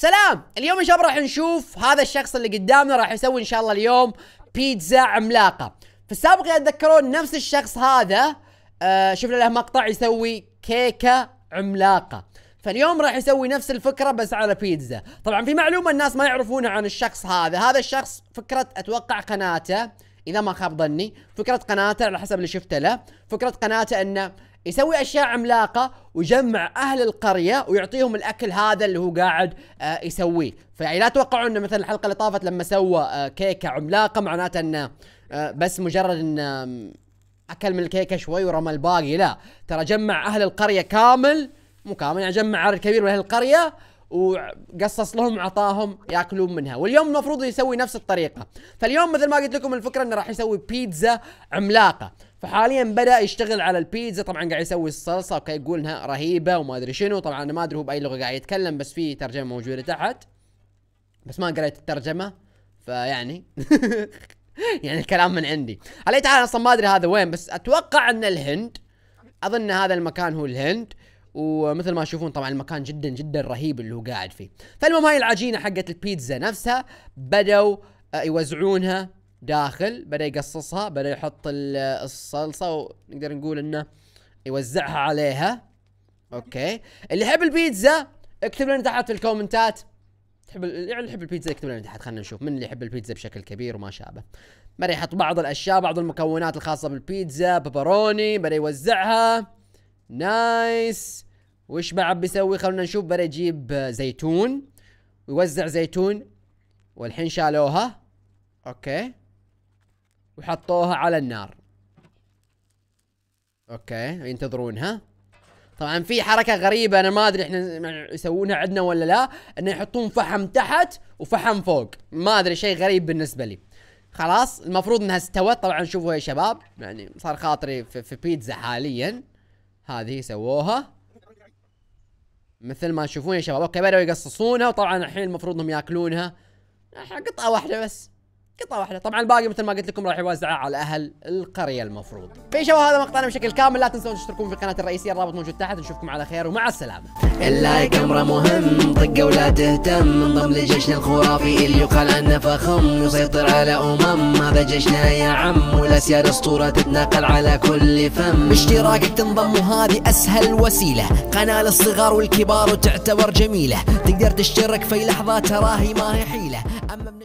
سلام اليوم ان شاء الله راح نشوف هذا الشخص اللي قدامنا راح يسوي ان شاء الله اليوم بيتزا عملاقه في السابق اتذكرون نفس الشخص هذا آه شفنا له مقطع يسوي كيكه عملاقه فاليوم راح يسوي نفس الفكره بس على بيتزا طبعا في معلومه الناس ما يعرفونها عن الشخص هذا هذا الشخص فكره اتوقع قناته اذا ما خاب ظني فكره قناته على حسب اللي شفته له فكره قناته انه يسوي اشياء عملاقه ويجمع اهل القريه ويعطيهم الاكل هذا اللي هو قاعد آه يسويه فيعني لا توقعوا انه مثلا الحلقه اللي طافت لما سوى آه كيكه عملاقه معناته انه آه بس مجرد انه اكل من الكيكه شوي ورمى الباقي لا ترى جمع اهل القريه كامل مو كامل يعني جمع عدد كبير من اهل القريه وقصص لهم عطاهم ياكلون منها واليوم المفروض يسوي نفس الطريقه فاليوم مثل ما قلت لكم الفكره انه راح يسوي بيتزا عملاقه فحاليا بدا يشتغل على البيتزا طبعا قاعد يسوي الصلصه اوكي يقول انها رهيبه وما ادري شنو طبعا انا ما ادري هو باي لغه قاعد يتكلم بس في ترجمه موجوده تحت بس ما قريت الترجمه فيعني يعني الكلام من عندي علي تعال اصلا ما ادري هذا وين بس اتوقع ان الهند اظن هذا المكان هو الهند ومثل ما تشوفون طبعا المكان جدا جدا رهيب اللي هو قاعد فيه فالمهم هاي العجينه حقت البيتزا نفسها بدوا آه، يوزعونها داخل بدا يقصصها بدا يحط الصلصه ونقدر نقول انه يوزعها عليها اوكي اللي يحب البيتزا اكتب لنا تحت في الكومنتات تحب يعني يحب البيتزا اكتب لنا تحت خلينا نشوف من اللي يحب البيتزا بشكل كبير وما شابه بدا يحط بعض الاشياء بعض المكونات الخاصه بالبيتزا بيبروني بدا يوزعها نايس وش بعد بيسوي خلونا نشوف بدأ يجيب زيتون ويوزع زيتون والحين شالوها اوكي وحطوها على النار اوكي ينتظرونها طبعا في حركه غريبه انا ما ادري احنا يسوونها عندنا ولا لا انه يحطون فحم تحت وفحم فوق ما ادري شيء غريب بالنسبه لي خلاص المفروض انها استوت طبعا شوفوا يا شباب يعني صار خاطري في, في بيتزا حاليا هذه سووها مثل ما تشوفون يا شباب اوكي بدأوا يقصصونها وطبعا الحين المفروض انهم ياكلونها قطعة واحدة بس قطعه واحده طبعا الباقي مثل ما قلت لكم راح يوزعه على اهل القريه المفروض في شباب هذا مقطعنا بشكل كامل لا تنسون تشتركون في القناه الرئيسيه الرابط موجود تحت نشوفكم على خير ومع السلامه اللايك امره مهم طقه ولا تهتم انضم لجيشنا الخرافي اللي يقال عنه فخم يسيطر على امم هذا جيشنا يا عم والاسياد اسطوره تتناقل على كل فم باشتراكك تنضم وهذه اسهل وسيله قناه للصغار والكبار وتعتبر جميله تقدر تشترك في لحظه تراهي ما هي حيله اما